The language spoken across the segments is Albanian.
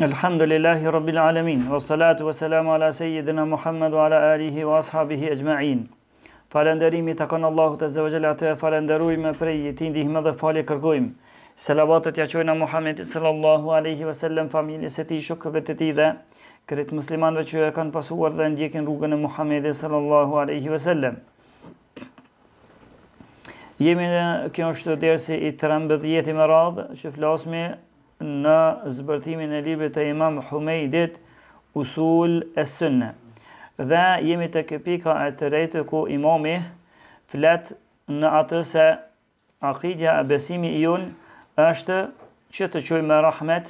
Alhamdulillahi Rabbil Alamin Wa salatu wa salamu ala Sayyidina Muhammad wa ala alihi wa ashabihi ajma'in Falenderimi të kanë Allahu të zëvëgjële atë e falenderujme prej ti dhe fali kërkujmë Salavatët ja qojna Muhammad sallallahu alaihi wa sallam se ti shukëve të ti dhe Kërit muslimanve që e kanë pasuar dhe ndjekin rrugën e Muhammad sallallahu alaihi wa Jemi në kjo është dersi i 13 jeti më radhë që flasmi në zëbërtimin e libri të imam Humejdit usul e sënë. Dhe jemi të këpika e të rejtë ku imami flet në atë se akidja e besimi i unë është që të qojë me rahmet,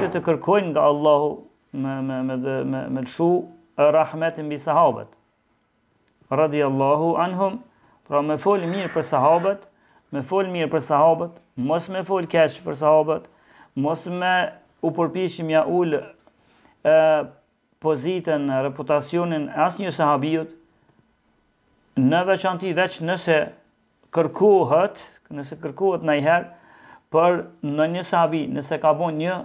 që të kërkojnë nga Allahu me, me, me, dhe, me, me lëshu rahmet në bisahabet. Radi Allahu anhum. Pra me fol mirë për sahabët, me fol mirë për sahabët, mos me fol keq për sahabët, mos me u përpishim ja ul e pozitën, reputacionin e asnjë sahabijut. Në veçanti veç nëse kërkohet, nëse kërkohet ndajher për në një sahabi, nëse ka bën një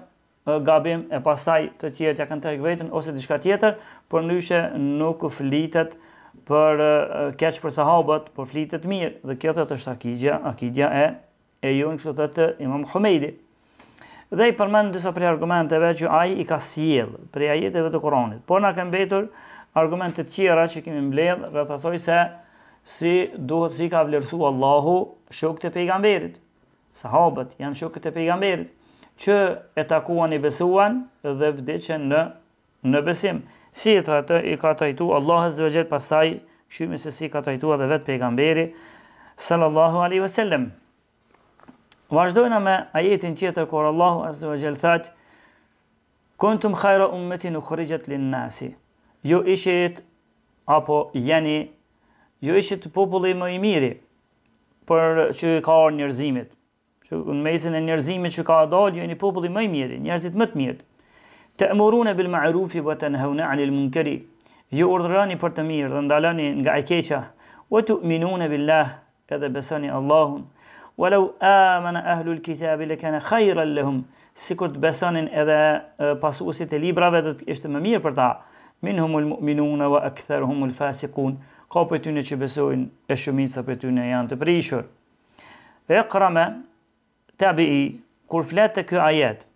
gabim e pastaj të tjerë ja kanë tek veten ose diçka tjetër, por ndryshe nuk flitet ë për keqë për sahabët, për flitet mirë dhe kjo është akidja, akidja e e në kështë të Imam Humejdi. Dhe i përmend disa prej argumenteve që ai i ka sjell për ajeteve të Kuranit. por na kanë mbetur argumente të tjera që kemi mbledh, do ta se si duhet si ka vlerësu Allahu shokët e pejgamberit. Sahabët janë shokët e pejgamberit që e takuan i besuan dhe vdeqen në në besim si e i ka trajtu Allahu azza wa jall pasaj shumë se si ka trajtu edhe vet pejgamberi sallallahu alaihi wasallam vazhdojmë me ajetin tjetër kur Allahu azza wa jall thaat kuntum khayra ummatin ukhrijat lin nas ju jo ishit apo jeni ju jo ishit populli më i miri për që ka orë njerëzimit që në mesin e njerëzimit që ka dalë ju jo jeni populli më i miri njerëzit më të mirë Të emorune bil ma'rufi rufi vë të nëhëvna anil munkeri, ju urdërani për të mirë dhe ndalani nga ajkeqa, vë të minune bil lah edhe besani Allahun, vë lau amana ahlu l-kitabil e kene khajra lehum si kur të besanin edhe pasusit e librave dhe të ishte më mirë për ta, minhumul minuna vë akëther humul fasikun, ka për të që besojnë e shumit sa për të janë të prishur. E krame të i, kur fletë të kjo ajetë,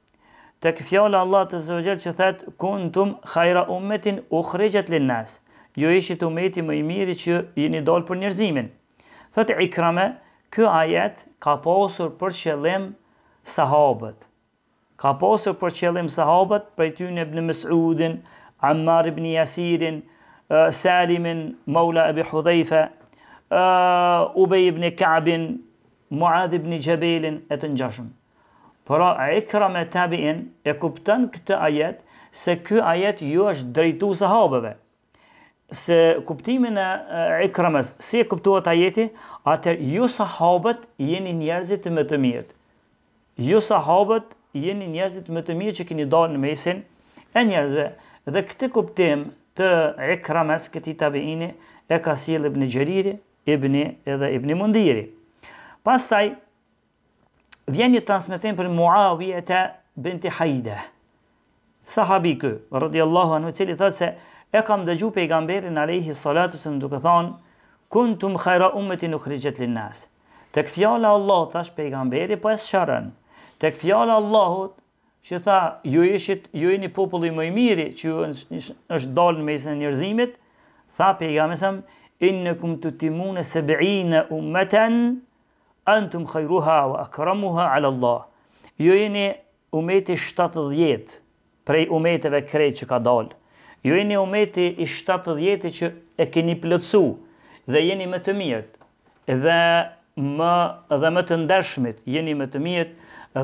tek fjala Allah të zëvëgjel që thetë, kuntum khajra ummetin u lin lë nësë, ju jo ishit umeti më i mirë që jeni dolë për njerëzimin. Thëtë ikrame, ky ajet ka posur për qëllim sahabët. Ka posur për qëllim sahabët, për ty në ibn Mesudin, Ammar ibn Jasirin, Salimin, Mawla ibn Hudhejfe, Ubay ibn Kaabin, Muad ibn Gjebelin, e të njashëm. Por ikra me tabiin e kupton këtë ajet se ky ajet ju është drejtu sahabeve. Se kuptimin e ikramës, si e kuptuat ajeti, atër ju sahabët jeni njerëzit më të mirët. Ju sahabët jeni njerëzit më të mirë që keni dalë në mesin e njerëzve. Dhe këtë kuptim të ikramës këtij tabiini e ka si lëbë në Ibn edhe ibni mundiri. Pastaj, vjen një transmetim për Muawija te binti Hajde. Sahabi ky radiallahu anhu i cili thotë se e kam dëgjuar pejgamberin alayhi salatu sallam duke thënë kuntum khaira ummatin ukhrijat lin nas. Tek fjala e Allah thash pejgamberi po e shërën. Tek fjala e Allahut që tha ju ishit ju jeni populli më i miri që ju është dalë në mesin e njerëzimit, tha pejgamberi të innakum tutimuna 70 ummatan antum khayruha wa akramuha ala Allah. Ju jeni umeti 70 prej umeteve krejt që ka dalë. Ju jeni umeti i 70 që e keni plotsu dhe jeni më të mirët dhe më dhe më të ndershmit, jeni më të mirët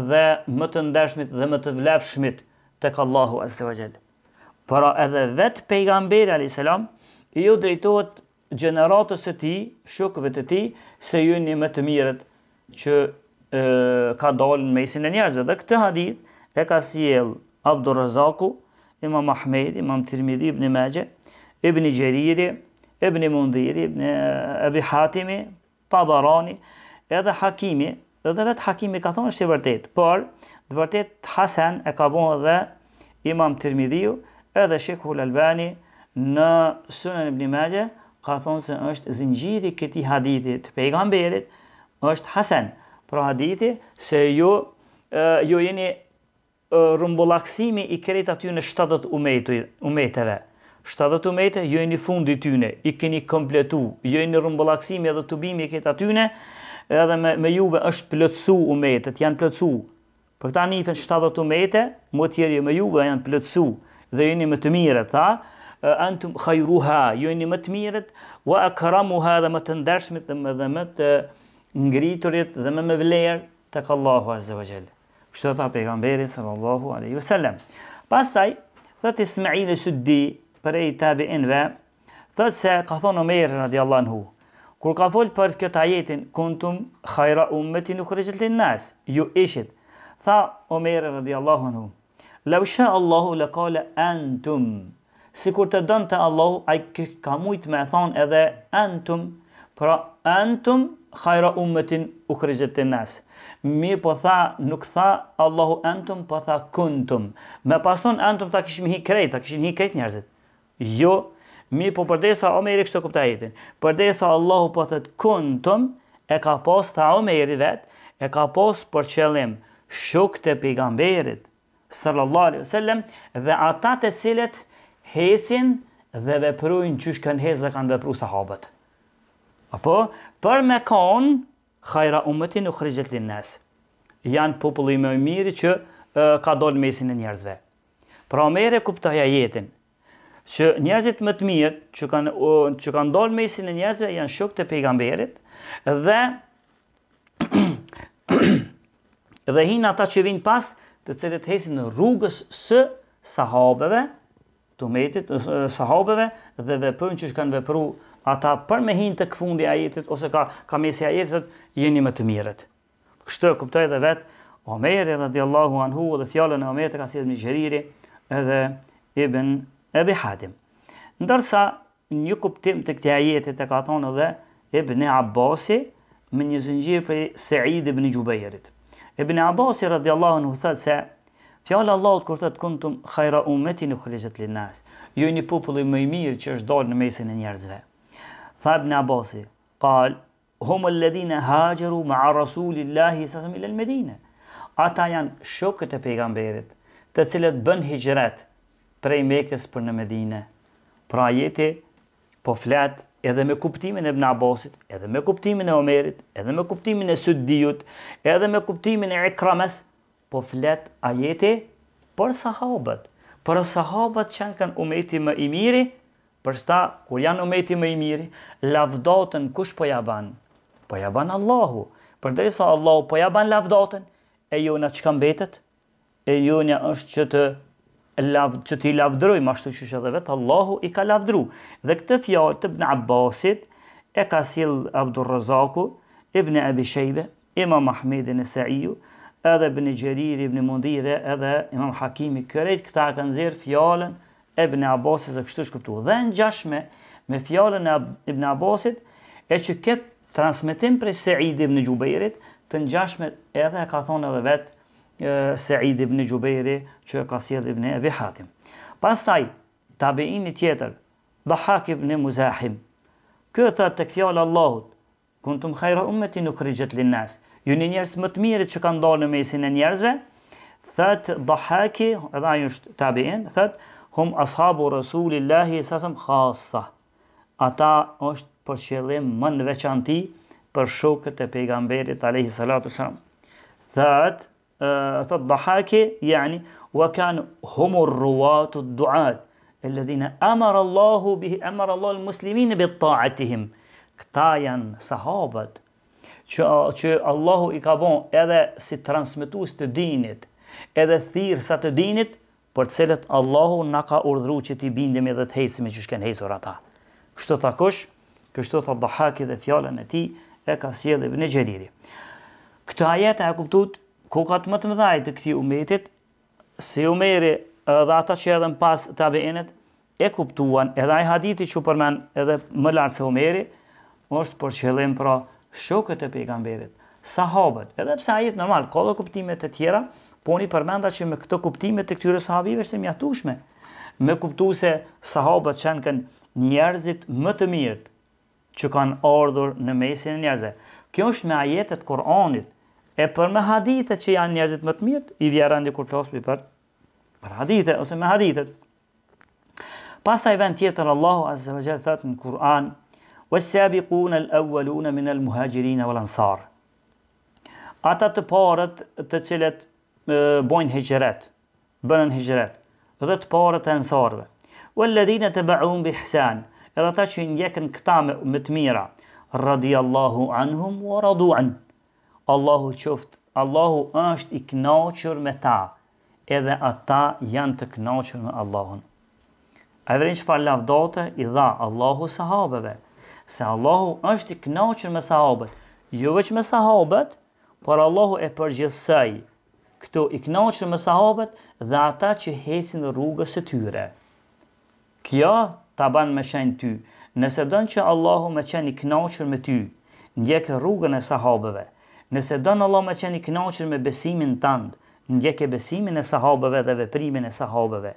dhe më të ndershmit dhe më të vlefshmit tek Allahu azza wa jall. Para edhe vet pejgamberi alayhis salam ju drejtohet gjeneratës e ti, shukëve të ti, se ju një më të mirët që e, ka dalë në mesin e njerëzve dhe këtë hadith e ka sjell Abdurrazaku, Imam Ahmedi, Imam Tirmidhi ibn Majah, Ibn Jarir, Ibn Mundiri, Ibn Abi Hatimi, Tabarani, edhe Hakimi, edhe vet Hakimi ka thonë është i vërtet. por të vërtet Hasan e ka bën dhe Imam Tirmidhiu, edhe Sheikh Albani në Sunan Ibn Majah ka thonë se është zinjiri këti hadithit të pejgamberit, është hasen. Pra hadithi se ju, ju jeni rumbullaksimi i kërit aty në 70 umeteve. 70 umete, ju jeni fundi tyne, i keni kompletu, ju jeni rumbullaksimi edhe të bimi i kretë aty në, edhe me, me juve është plëtsu umetet, janë plëtsu. Për ta njifën 70 umete, më tjeri me juve janë plëtsu, dhe jeni më të mire, tha, antum khajruha, ju jeni më të mire, wa akramuha dhe më të ndershmit dhe dhe më të ngriturit dhe me me vlerë të Allahu a zëvajgjel. Kështë të ta pegamberi sallallahu aleyhi vësallem. Pas taj, thët Ismail dhe Suddi për e i tabi inve, thët se ka thonë Omeri radiallahu në hu, kur ka folë për këtë ajetin, këntum khajra umët i nuk nësë, ju ishit, tha Omeri radiallahu në hu, lau shë Allahu le kale antum, si kur të dënë të Allahu, a i ka mujtë me thonë edhe antum, pra antum, khajra ummetin u krejgjët të Mi po tha, nuk tha, Allahu entëm, po tha këntëm. Me pason, entëm ta këshmi hi krejt, ta këshmi hi krejt njerëzit. Jo, mi po përdej sa omejri kështë të këpëta jetin. Përdej Allahu po thët këntëm, e ka pos tha omejri vetë, e ka pos për qëllim, shuk të pigamberit, sallallahu alaihi wasallam dhe ata të cilet hecin dhe veprojn qysh kan hez dhe kan vepru sahabet. Apo, për me konë, hajra umëtin u khrejgjët linë Janë populli me mirë që ka dolë mesin e njerëzve. Pra mere kuptoja jetin, që njerëzit më të mirë që kanë, o, që kanë dolë mesin e njerëzve janë shokët të pejgamberit dhe dhe hinë ata që vinë pas të cilët hesin në rrugës së sahabeve, të metit, sahabeve dhe vepërën që shkanë vepruar ata për me hinë të këfundi ajetit, ose ka, ka mesi ajetit, jeni më të mirët. Kështë të kuptoj dhe vetë, Omeri, radiallahu anhu, dhe fjallën e Omeri ka si dhe Mijeriri, edhe Ibn Abi Hatim. Ndërsa, një kuptim të këtë ajetit e ka thonë edhe Ibn Abasi, me një zëngjirë për Sa'id ibn Jubairit. Ibn Abbas radhiyallahu anhu thotë se fjala e Allahut kur thotë kuntum khayra ummatin ukhrijat lin nas, ju jeni populli më i mirë që është dalë në mesin e njerëzve. Tha ibn Abasi, kal, homo ledhine hajëru ma a Rasulillahi sasëm i lel Medine. Ata janë shokët e pejgamberit, të cilët bën hijret prej mekës për në Medine. Pra jeti po flet edhe me kuptimin e ibn Abasit, edhe me kuptimin e Omerit, edhe me kuptimin e Suddijut, edhe me kuptimin e Ikrames, po flet ajeti për sahabët, për sahabët që kanë umeti më i miri, përsta, kur janë umeti më i miri, lavdotën, kush po ja ban? Po ja Allahu. Për dhe sa Allahu po ja ban e ju në që kam betet, e ju një është që të që të lavdruj, ma shtu që që dhe vetë, Allahu i ka lavdru. Dhe këtë fjallë të bënë Abbasit, e ka silë Abdur Razaku, i bënë Abi Shejbe, ima Mahmedin e Seiju, edhe bënë Gjeriri, i bënë Mundire, edhe imam Hakimi Kërejt, këta kanë zirë fjallën, Ibn Abbasit dhe kështu shkuptu. Dhe në gjashme me fjallën e Ibn Abbasit e që këtë transmitim prej Sa'id ibn Jubairit, të në edhe e ka thonë edhe vetë Sa'id ibn Jubairi që e ka si edhe ibn e Hatim. Pas taj, tjetër, dhe ibn muzahim, Kjo tha të këfjallë Allahut, kuntum khayra ummati khajra lin nuk nësë, ju jeni njërës më të mirë që kanë dalë në mesin e njerëzve. thët dhahaki, edhe është tabi thët hum ashabu rasulillahi sasëm khassa Ata është për qëllim më në veçanti për shokët e pejgamberit alayhi salatu sallam. Thaat, thot dhahake, yani wa kan humur ruatu duat, e amara amar Allahu bihi, amar Allah muslimin e bit taatihim. Këta janë sahabat, që Allahu i ka edhe si transmitus të dinit, edhe thirë sa të dinit, për cilët Allahu na ka urdhru që t'i bindemi dhe të t'hejsimi që shken hesur ata. Kështu t'a kosh, kështu t'a dhahaki dhe fjalën e ti e ka sjell ibn e gjeriri. Këtë ajet e kuptut, kokat më të mëdha të këti umetit, si umeri dhe ata që edhe në pas të e kuptuan edhe ajë haditi që përmen edhe më lartë se umeri, është për qëllim pra shokët e pejgamberit, sahabët, edhe pse ajet normal, ka kuptimet e tjera, po një përmenda që me këtë kuptimet të këtyre sahabive është e mjahtushme, me kuptu se sahabët qenë kënë njerëzit më të mirët që kanë ardhur në mesin e njerëzve. Kjo është me ajetet Koranit, e për me hadithet që janë njerëzit më të mirët, i vjera ndi kur flasmi për, për hadithet, ose me hadithet. Pasta i vend tjetër Allahu Azze ve Gjerë thëtë në Kur'an, وَسَّبِقُونَ الْأَوَّلُونَ مِنَ الْمُهَجِرِينَ وَلَنْسَارِ Ata të parët të bojnë hijgjeret, bënën hijret, dhe të parët e nësarve. U e ledhine të ba'un bi hsan, edhe ta që njekën këta me të mira, radiallahu anhum, o raduan, Allahu qoftë, Allahu është i knaqër me ta, edhe ata janë të knaqër me Allahun. A e vërin që farë i dha Allahu sahabeve, se Allahu është i knaqër me sahabet, ju jo veç me sahabet, por Allahu e përgjithsej, këto i knaqën me sahabët dhe ata që hecin rrugës e tyre. Kjo ta banë me qenë ty, nëse dënë që Allahu me qenë i knaqën me ty, ndjekë rrugën e sahabëve, nëse dënë Allah me qenë i knaqën me besimin të andë, ndjekë besimin e sahabëve dhe veprimin e sahabëve,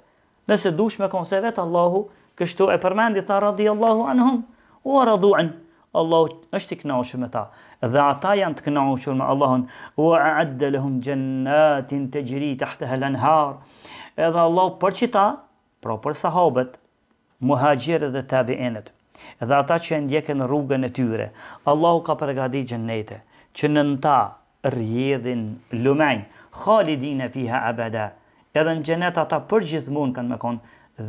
nëse dush me konse vetë Allahu, kështu e përmendit tha radhi Allahu anhum, u a radhuën, Allahu është i kënaqur me ta dhe ata janë të kënaqur me Allahun wa a'adda lahum jannatin tajri tahtaha al-anhar edhe Allahu për çita pra për sahabët muhaxhir dhe tabiinët edhe ata që ndjekën rrugën e tyre Allahu ka përgatitur xhennete që në ta rrjedhin lumenj khalidina fiha abada edhe në xhenet ata përgjithmonë kanë mëkon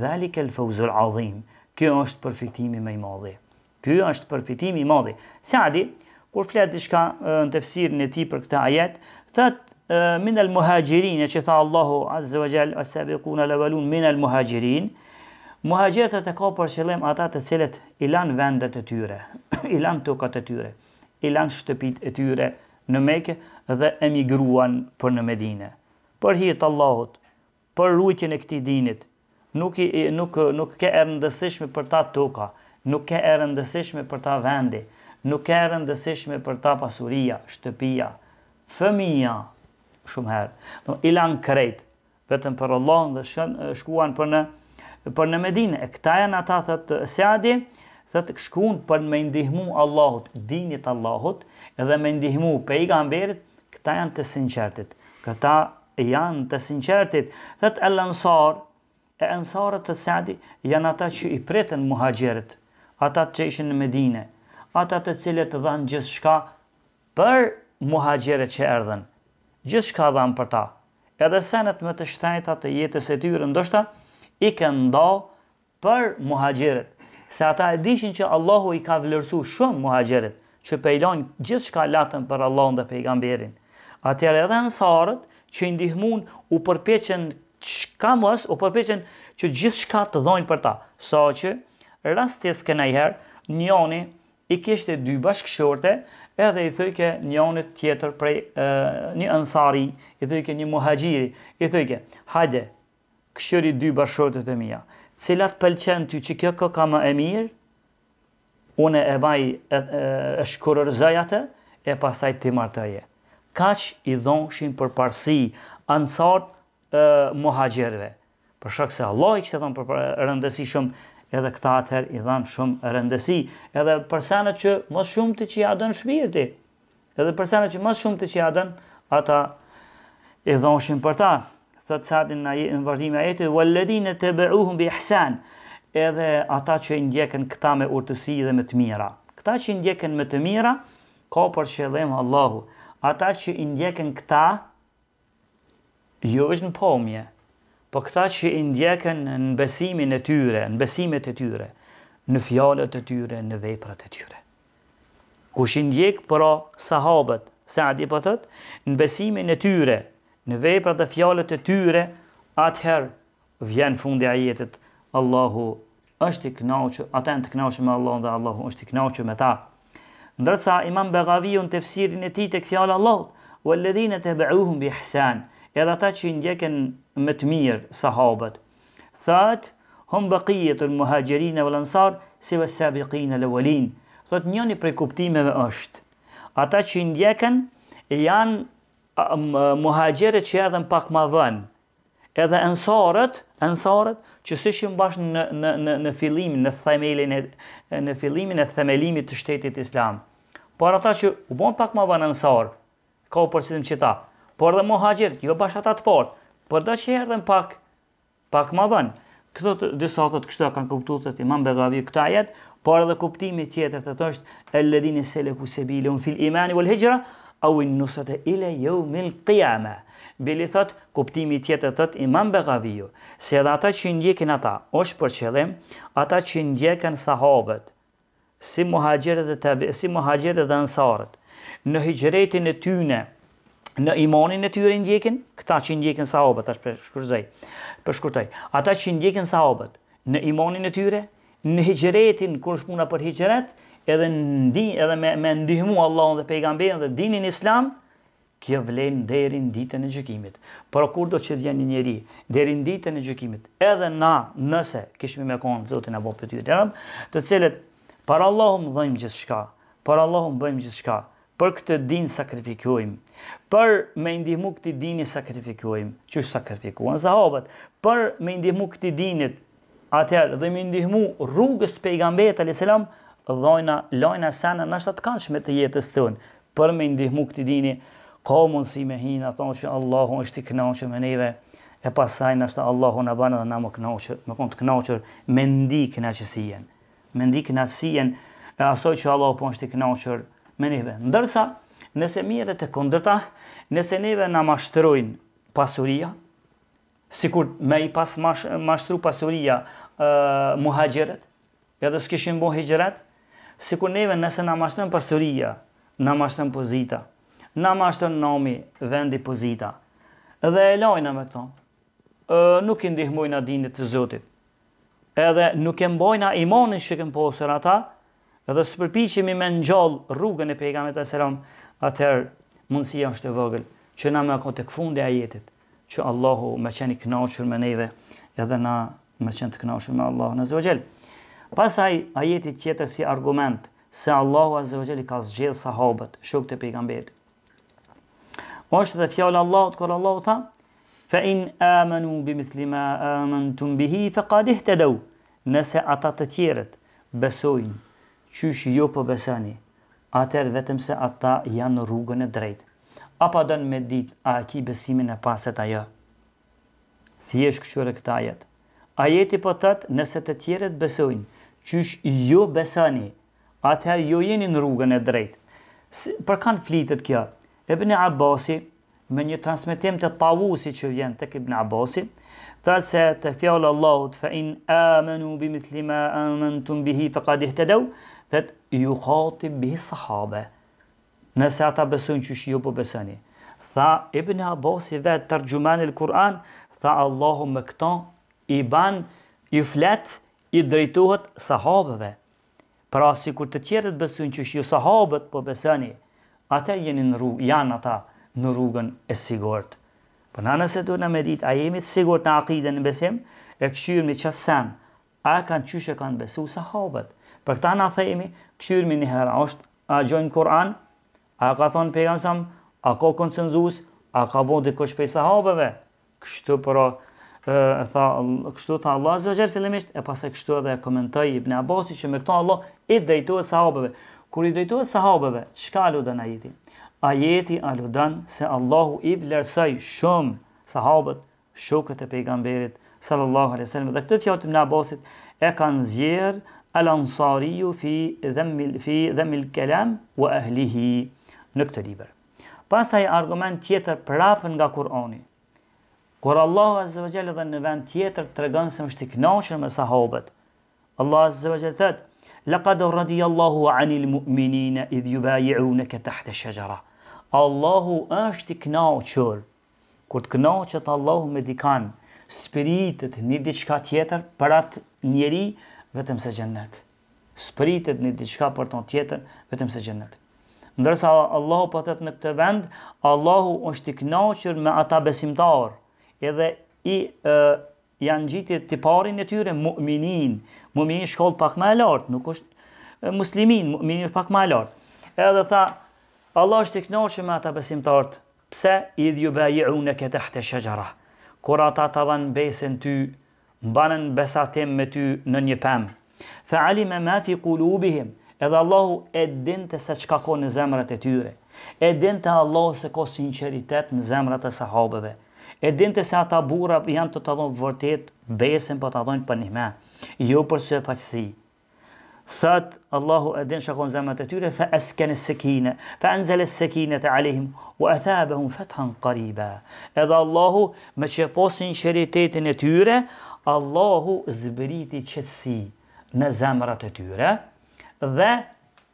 dhalikal fawzul azim kjo është përfitimi më i madh Ky është përfitimi i madh. Saadi kur flet diçka në tefsirin e tij për këtë ajet, thot minal al muhajirin, që tha Allahu azza wa jall as-sabiqun al awwalun min al ka për qëllim ata të cilët i vendet e tyre, i lan tokat e tyre, i shtëpit shtëpitë e tyre në Mekë dhe emigruan për në Medinë. Për hitë Allahut, për ruajtjen e këtij dinit, nuk i, nuk nuk ka rëndësishme për ta toka nuk ka e rëndësishme për ta vendi, nuk ka e rëndësishme për ta pasuria, shtëpia, fëmija, shumë herë. Do ilan kret, vetëm për Allah dhe shën shkuan për në për në Medinë. E këta janë ata thëtë, Saadi, thëtë, shkuan për me ndihmu Allahut, dinit Allahut dhe me ndihmu pejgamberit, këta janë të sinqertit. Këta janë të sinqertit. thëtë, Al-Ansar e ansarët të sadi janë ata që i pretën muhajgjerit atat që ishin në Medine, atat të cilët dhanë gjithë shka për muhajgjere që erdhen. Gjithë shka dhanë për ta. Edhe senet me të shtajta të jetës e tyre ndoshta, i kënë ndo për muhajgjere. Se ata e dishin që Allahu i ka vlerësu shumë muhajgjere, që pejlojnë gjithë shka latën për Allahun dhe pejgamberin. Atjer edhe nësarët që i ndihmun u përpeqen shka mës, u përpeqen që gjithë shka të dhojnë për ta. Sa so që, Rastis këna i herë, njoni i kishte dy bashkëshorte edhe i thujke njonit tjetër prej një ansari, i thëjke një muhajgjiri, i thëjke, hajde, këshëri dy bashkëshorte të mija, cilat pëlqen ty që kjo këka më e mirë, une e baj e shkurër zëjate, e pasaj të martëje. Kaq i dhonshin për parësi ansarë muhajgjerve, për shkak se Allah i kështë dhënë thonë për rëndësi shumë, edhe këta atëher i dhanë shumë rëndësi, edhe përsenët që mos shumë të që i adën shpirti, edhe përsenët që mos shumë të që i adën, ata i dhanëshin për ta, thëtë sadin në vazhdimë e jetë, vëllëdine të bi ihsan, edhe ata që i ndjekën këta me urtësi dhe me të mira. Këta që i ndjekën me të mira, ka për që edhe më Allahu, ata që i ndjekën këta, jo është në pomje, po këta që i ndjekën në besimin e tyre, në besimet e tyre, në fjalët e tyre, në veprat e tyre. Kush i ndjek por sahabët, sa adi po thot, në besimin e tyre, në veprat e fjalët e tyre, atëherë vjen fundi ajetit Allahu është i kënaqur, ata janë të kënaqur me Allahun dhe Allahu është i kënaqur me ta. Ndërsa Imam Beghaviun tefsirin e tij tek fjala Allahu, "Walladhina tabi'uhum bi ihsan", edhe ata që ndjekën më të mirë sahabët. Thot, hum bëkijet të muhajgjerin e valansar, si vë sabiqin e lëvalin. Thot, njëni prej kuptimeve është. Ata që ndjekën, janë muhajgjerit që erdhen pak ma vënë. Edhe ansarët, ensarët që sishin bashkë në në në në fillimin, në themelin në fillimin e themelimit të shtetit islam. Por ata që u bën pak më vonë ensar, ka u përcjellim çita. Por edhe muhaxhir, jo bashkë ata të portë, por do që erdhen pak, pak ma vënë. Këto të dësatët kështu e kanë kuptu të të imam begavi këta jetë, por edhe kuptimi tjetër të të është, e ledini se le ku se bile unë fil imani vol hijra, a u nusët e ile jo mil qiyama. Bili thot, kuptimi tjetër të të imam begavi ju, se edhe ata që ndjekin ata, është për qëllim, ata që ndjekin sahabët, si muhajgjere dhe, si dhe ansarët, në hijgjeretin e tyne, në imanin e tyre ndjekin, këta që ndjekin sahabët, është për shkurzej, për shkurtej, ata që ndjekin sahabët në imanin e tyre, në hijgjeretin, kërë shpuna për hijgjeret, edhe, ndi, edhe me, me ndihmu Allahun dhe pejgamberin dhe dinin islam, kjo vlen deri në ditën e gjykimit. Por kur do të një njëri deri në ditën e gjykimit, edhe na nëse kishmi me kon Zotin apo për të të cilët për Allahun bëjmë gjithçka, për Allahun bëjmë gjithçka për këtë din sakrifikojmë, për me ndihmu këtë dini sakrifikojmë, që shë sakrifikuan zahabët, për me ndihmu këtë dinit, atëherë dhe me ndihmu rrugës të pejgambet, alë selam, dhojna, lojna sana, në atë kanë të jetës të tënë, për me ndihmu këtë dini, ka mundësi me hinë, a thonë që Allahu është i këna me neve, e pasaj nështë Allahu në banë dhe na më këna me ndi knaqësien, me ndi knaqësien, e asoj që Allahu po është i këna me neve. Ndërsa, nëse mirët e kondërta, nëse neve në mashtërojnë pasuria, si kur me i pas mash, mashtru pasuria uh, muhajgjeret, edhe ja s'kishin bo hijgjeret, si kur neve nëse në mashtën pasuria, në mashtën pozita, në mashtën nomi vendi pozita, edhe e lojnë me këto, uh, nuk i ndihmojnë adinit të zotit, edhe nuk e mbojnë imonin që kem posër ata, Edhe së përpichemi me në gjallë rrugën e pejgamet e selam, atër mundësia është të vogël, që na me akon të këfundi a jetit, që Allahu me qeni knaqër me neve, edhe na me qenë të knaqër me Allahu në zëvëgjel. Pasaj a jetit qeter si argument, se Allahu a i ka zgjelë sahabët, shuk të pejgamberit. O është dhe fjallë Allahu të kërë Allahu tha, fa in amanu bi mithlima amantum bihi, fa qadih të dhu, nëse ata të tjeret besojnë, qysh jo po besoni, atëherë vetëm se ata janë në rrugën e drejtë. Apo don me dit a ki besimin e pastë ajo. Thjesh këshore këta jetë. A jeti po tëtë nëse të tjerët besojnë, qysh jo besani, atëherë jo jeni në rrugën e drejtë. Si, për kanë flitet kjo, e bëni Abasi, me një transmitim të tavusi që vjen të ibn Abasi, tha se të fjallë Allahut, fa in amenu bi mitlima amen të mbihi, fa thet ju khati bi sahabe nëse ata besojnë që ju po besoni tha ibn Abbas i vet tarxhuman el Kur'an tha Allahu me këta i ban i flet i drejtohet sahabeve pra si kur të tjerët besojnë që ju sahabët po besoni ata jeni në rrugë janë ata në rrugën e sigurt Po në nëse do na me a jemi të sigurt në akide në besim, e këshyrë me qasë sen, a kanë qyshe kanë besu sahabët, Për këta na thejemi, këshyrë me njëherë, a është a gjojnë Kur'an, a ka thonë pegamësam, a ka konsenzus, a ka bo dhe kësh pej sahabeve, kështu përra, e, tha, kështu tha Allah zëgjerë fillimisht, e pas e kështu edhe e komentoj Ibn Abasi që me këta Allah i dhejtuat sahabeve. Kër i dhejtuat sahabeve, qka aludan a jeti? A jeti aludan se Allahu i vlerësaj shumë sahabët, shukët e pejgamberit, sallallahu alai dhe këtë fjotë Ibn Abasit e kanë zjerë Al-Ansariu fi dhamil fi dhamil kalam wa ahlihi në këtë libër. Pastaj argument tjetër prapën nga Kur'ani. Kur Allahu Azza wa dhe në vend tjetër tregon se është i kënaqur me sahabët. Allahu Azza wa "Laqad radiya Allahu 'anil mu'minina idh yubay'unaka tahta shajara Allahu është i kënaqur kur të kënaqet Allahu me dikan, spiritet në diçka tjetër për atë njerëj vetëm se gjennet. Spritet një diqka për tonë tjetër, vetëm se gjennet. Ndërsa Allahu pëtët po në këtë vend, Allahu është i knaqër me ata besimtar, edhe i e, janë gjitë të parin e tyre mu'minin, mu'minin shkollë pak ma e lartë, nuk është muslimin, mu'minin pak ma e lartë. Edhe tha, Allahu është i knaqër me ata besimtarë, pse idhju bëjë u në këtë shëgjara, kur ata të dhanë besin të mbanën besatim me ty në një pemë. Fa alime ma fi kulubihim, edhe Allahu e din të se qka ko në zemrat e tyre, e din të Allahu se ko sinceritet në zemrat e sahabeve, e din të se ata bura janë të të dhonë vërtet, besin për të dhonë për një me, jo për së e faqësi. Thët, Allahu e din që në zemrat e tyre, fa esken sekine, fa enzele sekine të alihim, u e thabe hun fethan qariba. Edhe Allahu me që po sinceritetin e tyre, Allahu zbriti qëtësi në zemrat e tyre dhe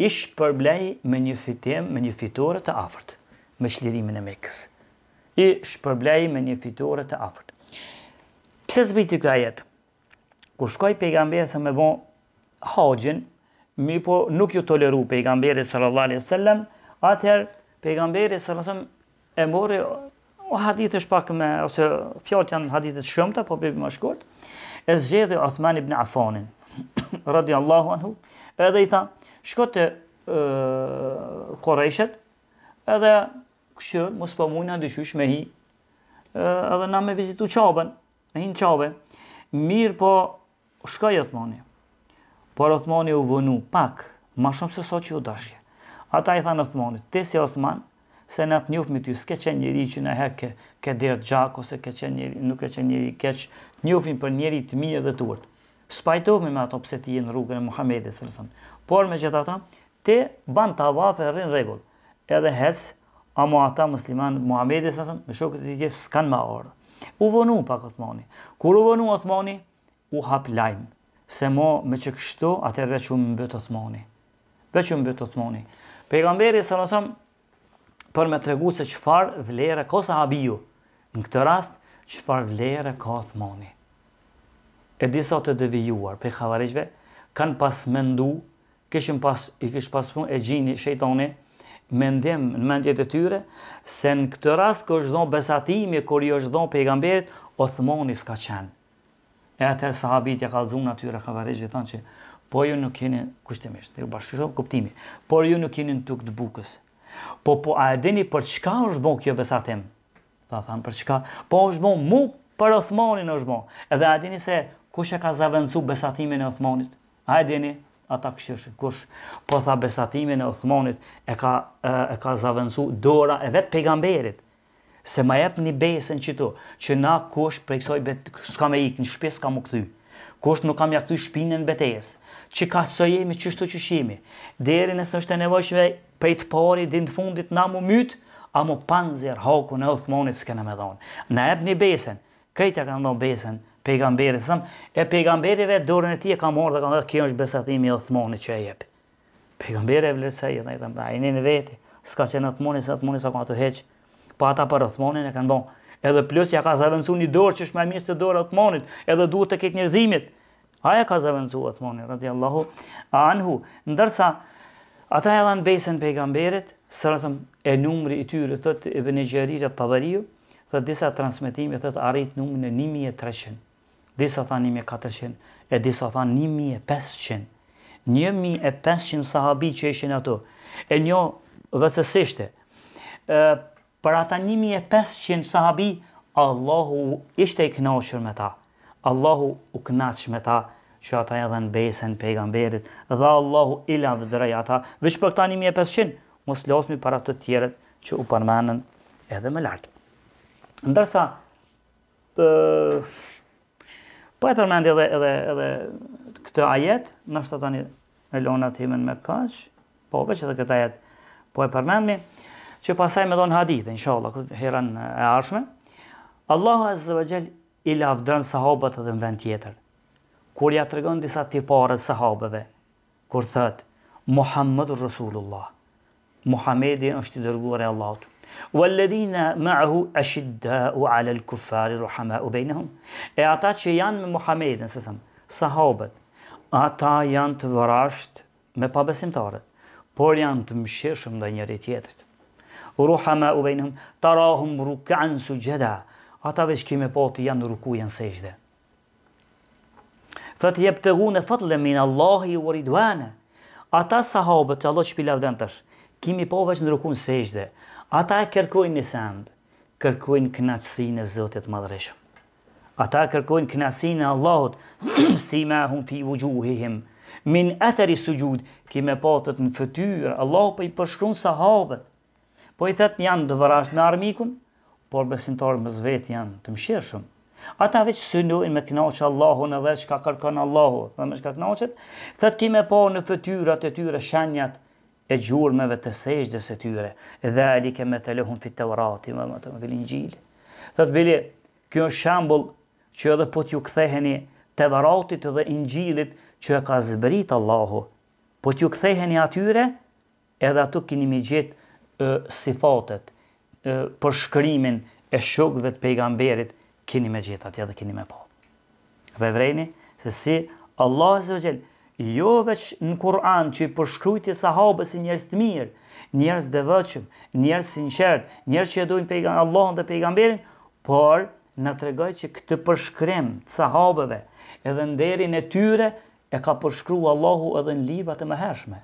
ish përblej me një fitim, me një fitore të afërt, me shlirimin e mekës. Ish përblej me një fitore të afërt. Pse zbriti këta jetë? Kur shkoj pejgamberi sa me bon haxhin, mi po nuk ju toleru pejgamberi sallallahu alaihi wasallam, atëherë pejgamberi sallallahu alaihi e mori O hadith është pak me, ose fjallët janë hadithet shumëta, po bëbë më shkurt, e zgjedhe Uthman ibn radi radiallahu anhu, edhe i tha, shkot të koreshet, edhe këshër, mos po mujnë në me hi, edhe na me vizitu qabën, me hin në mirë po shkaj Othmani, por Othmani u vënu pak, ma shumë se sot që u dashje. Ata i tha në Othmani, ti si Othmani, se në atë njufë me ty, s'ke qenë njëri që në herë ke, ke dherë gjak, ose ke qenë njëri, nuk e qenë njëri keq, njufin për njëri të mirë dhe të urtë. Spajtohme me ato pëse ti jenë rrugën e Muhammedi, së nësën. Por me gjitha ta, te ban të avafe rrinë regullë, edhe hec, amo ata musliman Muhammedi, së nësën, me shokët të tje s'kanë ma orë. U vënu pak Othmani. Kur u vënu Othmani, u hap lajmë, se mo me që kështu, atër veç u më bëtë Othmani. Veç u më bëtë Othmani. Pegamberi, së për me tregu se qëfar vlerë ka sahabiju, në këtë rast, qëfar vlerë ka thmoni. E disa të devijuar, për i kanë pas mendu, këshin pas, i këshin pas pun, e gjini, shejtoni, mendim në mendjet e tyre, se në këtë rast, kër është dhonë besatimi, kër i është dhonë pejgamberit, o thmoni s'ka qenë. E atër sahabit, ja kalëzun në atyre, khavarishve, thonë që, po ju nuk jeni, kushtimisht, ju bashkë kuptimi, por ju nuk jeni në tuk të Po, po, a e dini për çka është bon kjo besatim? Ta thamë, për çka? Po, është bon mu për Osmanin është bon. Edhe a e dini se kush e ka zavendësu besatimin e Osmanit? A e dini? Ata këshështë, kush? Po, tha besatimin e Osmanit e ka, e, ka zavendësu dora e vetë pejgamberit. Se ma jep një besën që tu, që na kush për kësoj, s'ka me ikë, një shpje s'ka mu këthy. Kush nuk kam jakëtu shpinën betejes që ka së jemi, që shtu që shemi, deri është e nevojshme, pej të pari, din fundit, na mu myt, a mu panzir, haku në othmonit, s'kene me dhonë. Në ebë një besën, krejtja ka ndonë besën, pejgamberi, sëm, e pejgamberi dorën e ti e ka morë dhe ka ndonë, kjo është besatimi othmonit që e jepi. Pejgamberi e vlerësa i, dhe i dhe mba, e një në veti, s'ka që në othmonit, s'ka othmonit, s'ka këtu heq, po ata për othmonit e ka ndonë, edhe plus ja ka zavëncu një dorë që është me mjës të dorë othmonit, edhe duhet të ketë njërzimit. Aja ka zavëncu othmonit, rëndi Allahu, anhu, ndërsa, Ata e dhanë besën pejgamberit, sërësëm e numri i tyre, thët e bëni gjerit e të tabariju, thët disa transmitimi, thët arrit numri në 1300, disa thanë 1400, e disa thanë 1500, 1500 sahabi që ishin ato, e një vëtësështë, për ata 1500 sahabi, Allahu ishte i knaqër me ta, Allahu u knaqë me ta, që ata edhe në besen pejgamberit, dhe Allahu ila vëdrej ata, vëq për këta 1500, mos losmi para të tjeret që u përmenën edhe më lartë. Ndërsa, po e përmendi edhe, edhe, edhe këtë ajet, në shtë tani e lona të himen me kash, po veç edhe këtë ajet, po e përmendi, që pasaj me në hadith, insha Allah, kërë herën e arshme, Allahu Azze Vajgjel i lafdrën sahobët edhe në vend tjetër, kur ja tregon disa tipare sahabeve, kur thot Muhammadu Rasulullah, Muhamedi është i dërguar e Allahut. Walladina ma'ahu ashidda'u 'ala al-kuffar rahma'u bainahum. E ata që janë me Muhamedit, sa them, sahabët, ata janë të varrasht me pabesimtarët, por janë të mëshirshëm ndaj njëri tjetrit. Ruhama u bejnëm, tarahum rukën su gjeda, ata veç kime poti janë rukujen sejgde. Thët jep të gune fatle minë Allahi u ridwane. Ata sahabët që Allah që pila vëdën tash, kimi po vëqë në rukun sejgjde, ata e kërkojnë një sandë, kërkojnë knatsinë e Zotit Madhreshëm. Ata e kërkojnë knatsinë e Allahot, si ma hun fi u gjuhihim, min atëri su gjudë, kime po në fëtyrë, Allah për i përshkru në sahabët, po i thëtë janë dëvërash në armikun, por besintarë më zvetë janë të shumë, Ata veç sënojnë me knaqë Allahu në dhe shka kërkanë Allahu, dhe me shka knaqët, thët kime po në fëtyrat e tyre shenjat e gjurmeve të sejgjës e tyre, edhe ali li keme të lehun fit të vrati, me më të më gjilë. Thët bili, kjo është shambull që edhe po t'ju ktheheni të vratit dhe ingjilit që e ka zbrit Allahu, po t'ju ktheheni atyre edhe ato kini mi gjitë sifatet, përshkrymin e shukëve të pejgamberit, keni me gjithë atje dhe keni me po. Dhe vrejni, se si Allah e zëvë jo veç në Kur'an që i përshkrujti sahabës i njerës të mirë, njerës dhe vëqëm, njerës sinqert, njerës që i dojnë pejga, Allah dhe pejgamberin, por në tregoj që këtë përshkrim të sahabëve edhe në derin e tyre, e ka përshkru Allahu edhe në libat e më hershme.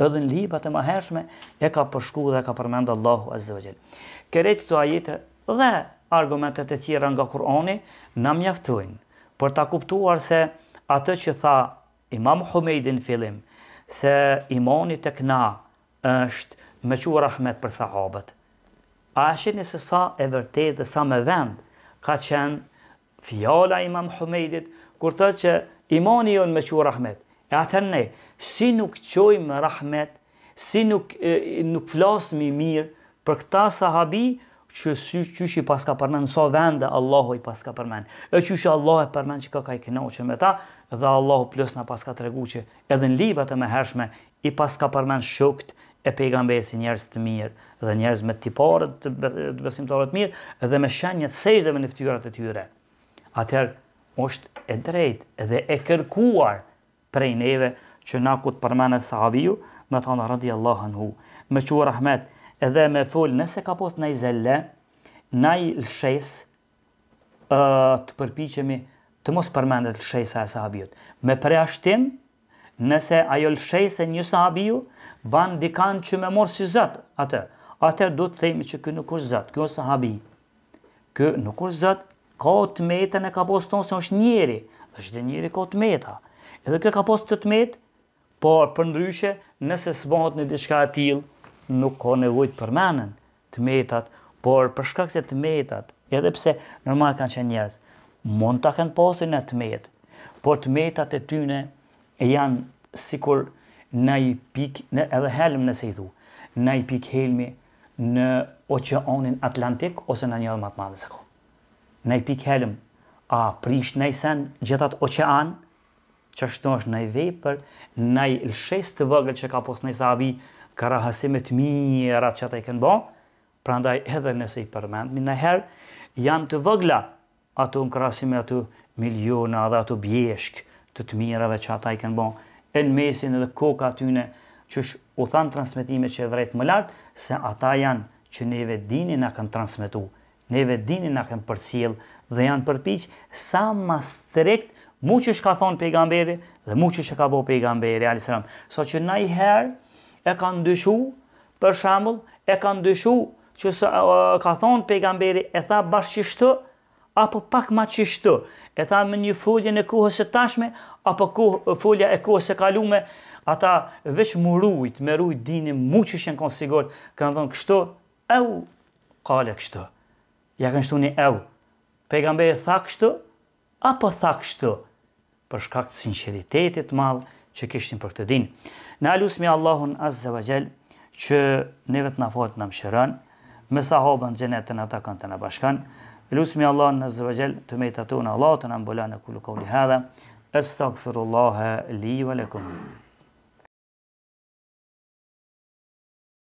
Edhe në libat e më hershme, e ka përshkru dhe ka përmendë Allahu azzëvë gjelë. të ajitë dhe argumentet e tjera nga Kur'ani na mjaftojnë për ta kuptuar se atë që tha Imam Humeidin fillim se imani tek na është me qu rahmet për sahabët. A është shini se sa e vërtet dhe sa me vend ka qenë fjala imam Humejdit, kur të që imani jonë me qu rahmet, e atër ne, si nuk qojmë rahmet, si nuk, nuk flasmi mirë për këta sahabi, që sy qysh i paska përmen, në vende Allahu i paska përmen. E qysh Allahu e përmen që ka ka i kënaqur me ta, dhe Allahu plus na paska të regu që edhe në livet e me hershme, i paska përmend shukt e pejgamberit si njerës të mirë, dhe njerës me tiparët të besimtarë të mirë, dhe me shenjët sejtëve në fytyrat e tyre. Atëherë, është e drejtë dhe e kërkuar prej neve që na ku të përmenet sahabiju, me ta në anhu hu, me qua rahmet edhe me full nëse ka post nëj zelle, nëj lëshes uh, të përpichemi të mos përmendet lëshesa e sahabijut. Me preashtim, nëse ajo lëshes e një sahabiju, ban dikan që me morë si zëtë atë. Atër du të themi që kë nuk është zëtë, kjo sahabi. Kë nuk është zëtë, ka o të metën e ka post tonë se është njeri, është dhe njëri ka o të meta. Edhe kë ka post të të metë, por për ndryshe, nëse së bëhot në diçka e nuk ka nevojt përmenën të metat, por shkak se të metat, edhe pse normal kanë qenë njerës, mund të kanë pasin e të met, por të metat e tyne janë sikur në pik, në edhe helm nëse i thu, në pik helmi në oqeanin Atlantik ose në njërë matë madhe se ko. Në pik helm, a prish në sen gjithat oqean, që është në është në i vej, për në i lëshes të vëgët që ka posë në i sabi, karahasimet mira që ata i kënë bo, prandaj edhe nëse i përmend, minë nëherë janë të vëgla ato në ato miliona dhe ato bjeshk të të mirave që ata i kënë bo, e në mesin edhe koka atyne, që u thanë transmitime që e vrejt më lartë, se ata janë që neve dini në kanë transmitu, neve dini në kanë përcil dhe janë përpich sa ma trekt mu që shka thonë pejgamberi dhe mu që shka bo pejgamberi, So që na i herë, e ka ndyshu, për shambull, e ka ndyshu, që së, uh, ka thonë pejgamberi, e tha bashkë që shtë, apo pak ma që shtë, e tha me një fulje në kohës e tashme, apo kuh, fulja e kohës e kalume, ata veç më rujt, me rujt dini mu që shenë konsigur, ka në thonë kështë, e u, kale kështë, ja kënë shtu një e u, pejgamberi tha kështë, apo tha kështë, për shkak të sinceritetit madh që kishtin për këtë dinë. Në alusmi Allahun azze wa gjelë, që ne vetë në fatë në mëshëran, me sahabën gjenet të në kanë të në bashkan, në Allahun azze wa gjelë, të mejtë ato në Allah, të në mbola në kullu kauli hadha, li valekum.